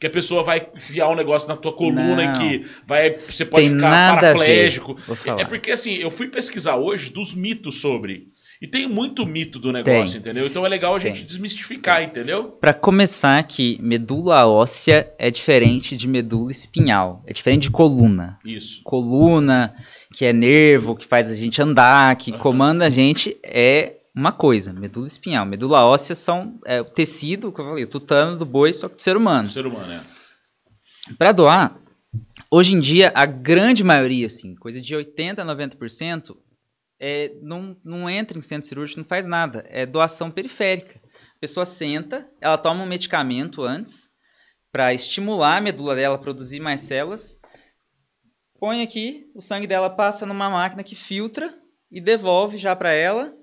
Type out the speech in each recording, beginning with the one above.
que a pessoa vai enfiar um negócio na tua coluna e que vai você pode tem ficar paraplégico. É porque assim, eu fui pesquisar hoje dos mitos sobre e tem muito mito do negócio, tem. entendeu? Então é legal a gente tem. desmistificar, entendeu? Para começar que medula óssea é diferente de medula espinhal, é diferente de coluna. Isso. Coluna que é nervo, que faz a gente andar, que uhum. comanda a gente é uma coisa, medula espinhal. Medula óssea são é, o tecido, como eu falei, o tutano do boi, só que do ser humano. Do ser humano, é. Para doar, hoje em dia, a grande maioria, assim, coisa de 80% a 90%, é, não, não entra em centro cirúrgico, não faz nada. É doação periférica. A pessoa senta, ela toma um medicamento antes para estimular a medula dela a produzir mais células. Põe aqui, o sangue dela passa numa máquina que filtra e devolve já para ela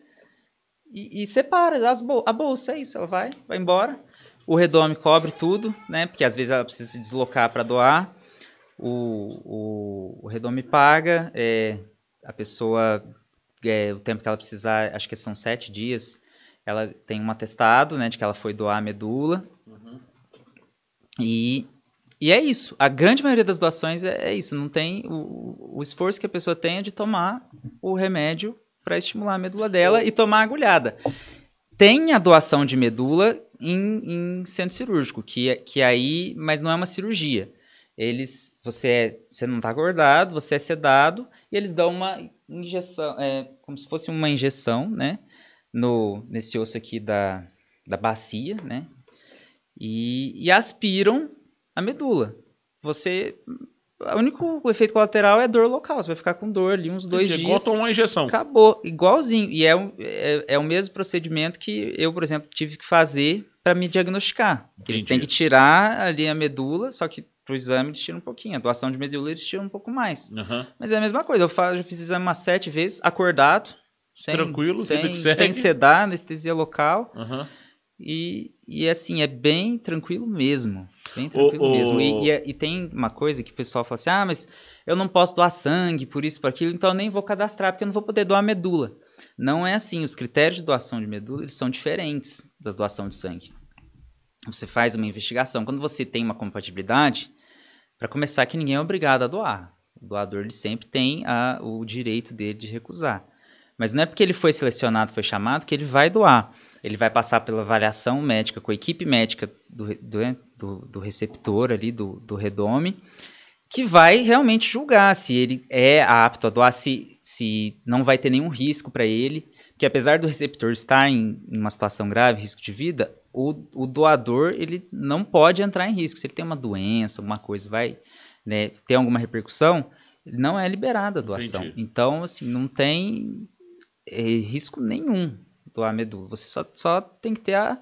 e, e separa as bol a bolsa, é isso, ela vai, vai embora. O Redome cobre tudo, né? Porque às vezes ela precisa se deslocar para doar. O, o, o, Redome paga, é, a pessoa, é, o tempo que ela precisar, acho que são sete dias, ela tem um atestado, né, de que ela foi doar a medula. Uhum. E, e é isso. A grande maioria das doações é, é isso. Não tem o, o esforço que a pessoa tem é de tomar o remédio para estimular a medula dela e tomar a agulhada. Tem a doação de medula em, em centro cirúrgico, que, é, que é aí, mas não é uma cirurgia. Eles, você, é, você não está acordado, você é sedado e eles dão uma injeção, é, como se fosse uma injeção, né, no nesse osso aqui da, da bacia, né, e, e aspiram a medula. Você o único efeito colateral é dor local. Você vai ficar com dor ali uns dois Entendi, dias. Igual uma injeção. Acabou. Igualzinho. E é, é, é, o mesmo procedimento que eu, por exemplo, tive que fazer para me diagnosticar. Que eles têm que tirar ali a medula, só que pro exame eles tiram um pouquinho. A doação de medula eles tiram um pouco mais. Uhum. Mas é a mesma coisa. Eu, faço, eu fiz exame umas sete vezes, acordado. Sem, Tranquilo, sem, sem sedar, anestesia local. Uhum. E, e assim, é bem tranquilo mesmo. Bem tranquilo oh, oh. mesmo. E, e, é, e, tem uma coisa que o pessoal fala assim: ah, mas eu não posso doar sangue por isso, por aquilo, então eu nem vou cadastrar, porque eu não vou poder doar medula. Não é assim. Os critérios de doação de medula eles são diferentes das doação de sangue. Você faz uma investigação. Quando você tem uma compatibilidade, para começar, que ninguém é obrigado a doar. O doador ele sempre tem a, o direito dele de recusar. Mas não é porque ele foi selecionado, foi chamado, que ele vai doar. Ele vai passar pela avaliação médica com a equipe médica do, do, né, do, do receptor ali, do, do redome, que vai realmente julgar se ele é apto a doar, se, se não vai ter nenhum risco para ele. Que apesar do receptor estar em, em uma situação grave, risco de vida, o, o, doador ele não pode entrar em risco. Se ele tem uma doença, alguma coisa, vai né, ter alguma repercussão, não é liberada a doação. Entendi. Então, assim, não tem é, risco nenhum doar medula. Você só, só tem que ter a,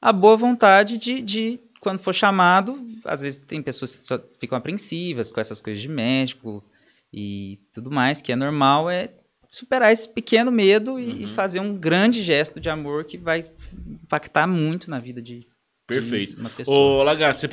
a boa vontade de, de, quando for chamado, às vezes tem pessoas que só ficam apreensivas com essas coisas de médico e tudo mais, que é normal, é superar esse pequeno medo e, uhum. fazer um grande gesto de amor que vai impactar muito na vida de, Perfeito. de uma pessoa. Ô, Lagarto, você